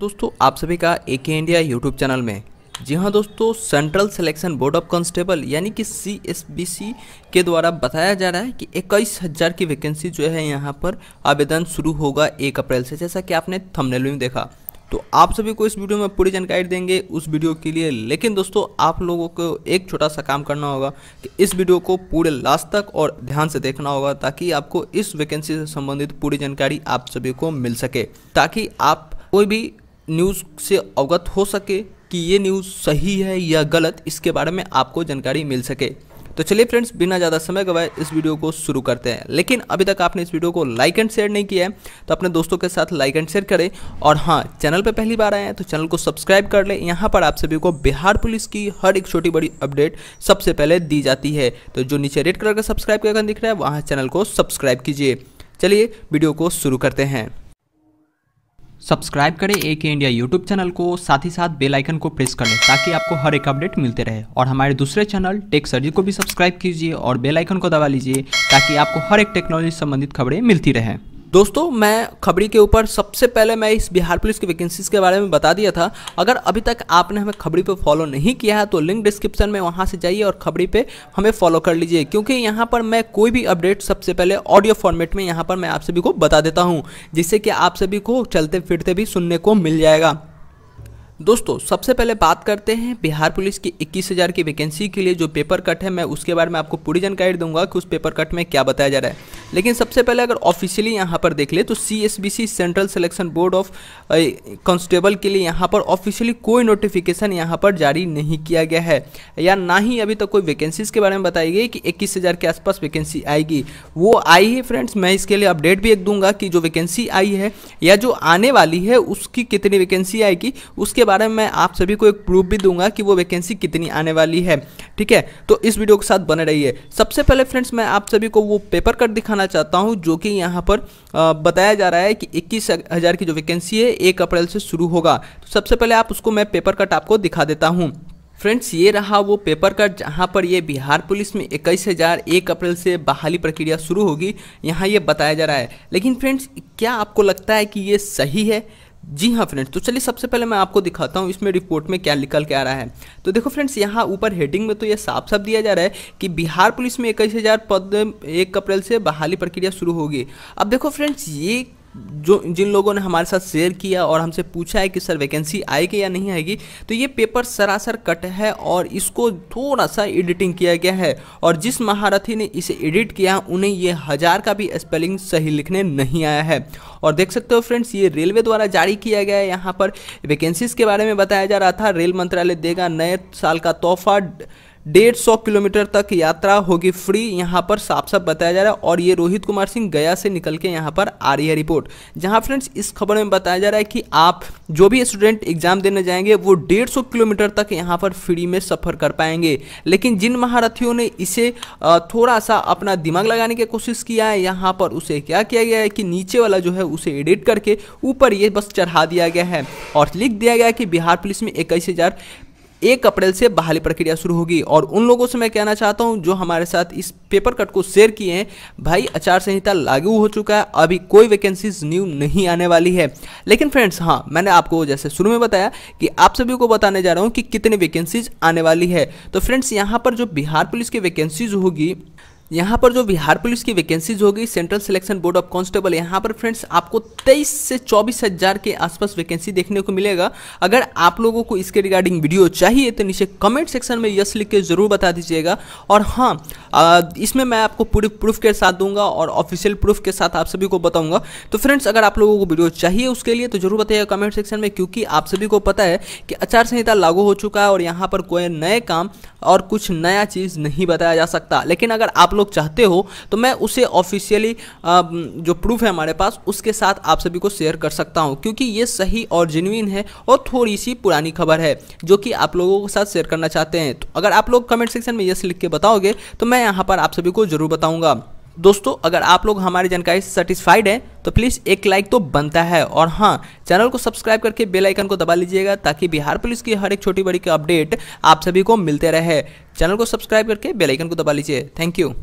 दोस्तों आप सभी का ए के इंडिया यूट्यूब चैनल में जी हाँ दोस्तों central selection board of constable यानी कि सी के द्वारा बताया जा रहा है कि इक्कीस हज़ार की वैकेंसी जो है यहाँ पर आवेदन शुरू होगा एक अप्रैल से जैसा कि आपने थंबनेल में देखा तो आप सभी को इस वीडियो में पूरी जानकारी देंगे उस वीडियो के लिए लेकिन दोस्तों आप लोगों को एक छोटा सा काम करना होगा कि इस वीडियो को पूरे लास्ट तक और ध्यान से देखना होगा ताकि आपको इस वैकेंसी से संबंधित पूरी जानकारी आप सभी को मिल सके ताकि आप कोई भी न्यूज़ से अवगत हो सके कि ये न्यूज़ सही है या गलत इसके बारे में आपको जानकारी मिल सके तो चलिए फ्रेंड्स बिना ज़्यादा समय गवाए इस वीडियो को शुरू करते हैं लेकिन अभी तक आपने इस वीडियो को लाइक एंड शेयर नहीं किया है तो अपने दोस्तों के साथ लाइक एंड शेयर करें और हाँ चैनल पर पहली बार आए हैं तो चैनल को सब्सक्राइब कर लें यहाँ पर आप सभी को बिहार पुलिस की हर एक छोटी बड़ी अपडेट सबसे पहले दी जाती है तो जो नीचे रेड कलर का सब्सक्राइब का दिख रहा है वहाँ चैनल को सब्सक्राइब कीजिए चलिए वीडियो को शुरू करते हैं सब्सक्राइब करें ए इंडिया यूट्यूब चैनल को साथ ही साथ बेल आइकन को प्रेस करें ताकि आपको हर एक अपडेट मिलते रहे और हमारे दूसरे चैनल टेक सर्जी को भी सब्सक्राइब कीजिए और बेल आइकन को दबा लीजिए ताकि आपको हर एक टेक्नोलॉजी संबंधित खबरें मिलती रहें दोस्तों मैं खबरी के ऊपर सबसे पहले मैं इस बिहार पुलिस की वैकेंसीज़ के बारे में बता दिया था अगर अभी तक आपने हमें खबरी पे फॉलो नहीं किया है तो लिंक डिस्क्रिप्शन में वहाँ से जाइए और खबरी पे हमें फॉलो कर लीजिए क्योंकि यहाँ पर मैं कोई भी अपडेट सबसे पहले ऑडियो फॉर्मेट में यहाँ पर मैं आप सभी को बता देता हूँ जिससे कि आप सभी को चलते फिरते भी सुनने को मिल जाएगा दोस्तों सबसे पहले बात करते हैं बिहार पुलिस की इक्कीस हज़ार की वैकेंसी के लिए जो पेपर कट है मैं उसके बारे में आपको पूरी जानकारी दूंगा कि उस पेपर कट में क्या बताया जा रहा है लेकिन सबसे पहले अगर ऑफिशियली यहाँ पर देख ले तो C central selection board of constable के लिए यहाँ पर ऑफिशियली कोई नोटिफिकेशन यहाँ पर जारी नहीं किया गया है या ना ही अभी तक तो कोई वैकेंसीज के बारे में बताई गई कि इक्कीस हज़ार के आसपास वैकेंसी आएगी वो आई है फ्रेंड्स मैं इसके लिए अपडेट भी एक दूंगा कि जो वैकेंसी आई है या जो आने वाली है उसकी कितनी वैकेंसी आएगी उसके बारे में मैं आप सभी को एक प्रूफ भी दूंगा कि वो वैकेंसी कितनी आने वाली है ठीक है तो इस वीडियो के साथ बने रही सबसे पहले फ्रेंड्स मैं आप सभी को वो पेपर कट दिखाना दिखाना चाहता हूँ जो कि यहाँ पर बताया जा रहा है कि इक्कीस की जो वैकेंसी है एक अप्रैल से शुरू होगा तो सबसे पहले आप उसको मैं पेपर कट आपको दिखा देता हूँ फ्रेंड्स ये रहा वो पेपर कट जहाँ पर ये बिहार पुलिस में इक्कीस हज़ार एक अप्रैल से बहाली प्रक्रिया शुरू होगी यहाँ ये बताया जा रहा है लेकिन फ्रेंड्स क्या आपको लगता है कि ये सही है जी हाँ फ्रेंड्स तो चलिए सबसे पहले मैं आपको दिखाता हूँ इसमें रिपोर्ट में क्या निकल के आ रहा है तो देखो फ्रेंड्स यहाँ ऊपर हेडिंग में तो ये साफ साफ दिया जा रहा है कि बिहार पुलिस में इक्कीस हज़ार पद एक अप्रैल से बहाली प्रक्रिया शुरू होगी अब देखो फ्रेंड्स ये जो जिन लोगों ने हमारे साथ शेयर किया और हमसे पूछा है कि सर वैकेंसी आएगी या नहीं आएगी तो ये पेपर सरासर कट है और इसको थोड़ा सा एडिटिंग किया गया है और जिस महारथी ने इसे एडिट किया उन्हें ये हज़ार का भी स्पेलिंग सही लिखने नहीं आया है और देख सकते हो फ्रेंड्स ये रेलवे द्वारा जारी किया गया है यहाँ पर वैकेंसीज़ के बारे में बताया जा रहा था रेल मंत्रालय देगा नए साल का तोहफा डेढ़ सौ किलोमीटर तक यात्रा होगी फ्री यहाँ पर साफ साफ बताया जा रहा है और ये रोहित कुमार सिंह गया से निकल के यहाँ पर आ रही है रिपोर्ट जहाँ फ्रेंड्स इस खबर में बताया जा रहा है कि आप जो भी स्टूडेंट एग्जाम देने जाएंगे वो डेढ़ सौ किलोमीटर तक यहाँ पर फ्री में सफ़र कर पाएंगे लेकिन जिन महारथियों ने इसे थोड़ा सा अपना दिमाग लगाने की कोशिश किया है यहाँ पर उसे क्या किया गया है कि नीचे वाला जो है उसे एडिट करके ऊपर ये बस चढ़ा दिया गया है और लिख दिया गया कि बिहार पुलिस में इक्कीस एक अप्रैल से बहाली प्रक्रिया शुरू होगी और उन लोगों से मैं कहना चाहता हूं जो हमारे साथ इस पेपर कट को शेयर किए हैं भाई आचार संहिता लागू हो चुका है अभी कोई वैकेंसीज न्यू नहीं आने वाली है लेकिन फ्रेंड्स हाँ मैंने आपको जैसे शुरू में बताया कि आप सभी को बताने जा रहा हूँ कि कितने वैकेंसीज आने वाली है तो फ्रेंड्स यहाँ पर जो बिहार पुलिस की वैकेंसीज होगी यहाँ पर जो बिहार पुलिस की वैकेंसीज होगी central selection board of constable यहाँ पर फ्रेंड्स आपको 23 से चौबीस हजार के आसपास वैकेंसी देखने को मिलेगा अगर आप लोगों को इसके रिगार्डिंग वीडियो चाहिए तो नीचे कमेंट सेक्शन में यस लिख के ज़रूर बता दीजिएगा और हाँ इसमें मैं आपको पूरी प्रूफ के साथ दूंगा और ऑफिशियल प्रूफ के साथ आप सभी को बताऊंगा तो फ्रेंड्स अगर आप लोगों को वीडियो चाहिए उसके लिए तो ज़रूर बताइएगा कमेंट सेक्शन में क्योंकि आप सभी को पता है कि आचार संहिता लागू हो चुका है और यहाँ पर कोई नए काम और कुछ नया चीज़ नहीं बताया जा सकता लेकिन अगर आप लोग चाहते हो तो मैं उसे ऑफिशियली जो प्रूफ है हमारे पास उसके साथ आप सभी को शेयर कर सकता हूँ क्योंकि ये सही और जेन्यून है और थोड़ी सी पुरानी खबर है जो कि आप लोगों के साथ शेयर करना चाहते हैं तो अगर आप लोग कमेंट सेक्शन में यस लिख के बताओगे तो मैं यहाँ पर आप सभी को जरूर बताऊँगा दोस्तों अगर आप लोग हमारी जानकारी से सेटिस्फाइड हैं तो प्लीज़ एक लाइक तो बनता है और हाँ चैनल को सब्सक्राइब करके बेल आइकन को दबा लीजिएगा ताकि बिहार पुलिस की हर एक छोटी बड़ी की अपडेट आप सभी को मिलते रहे चैनल को सब्सक्राइब करके बेल आइकन को दबा लीजिए थैंक यू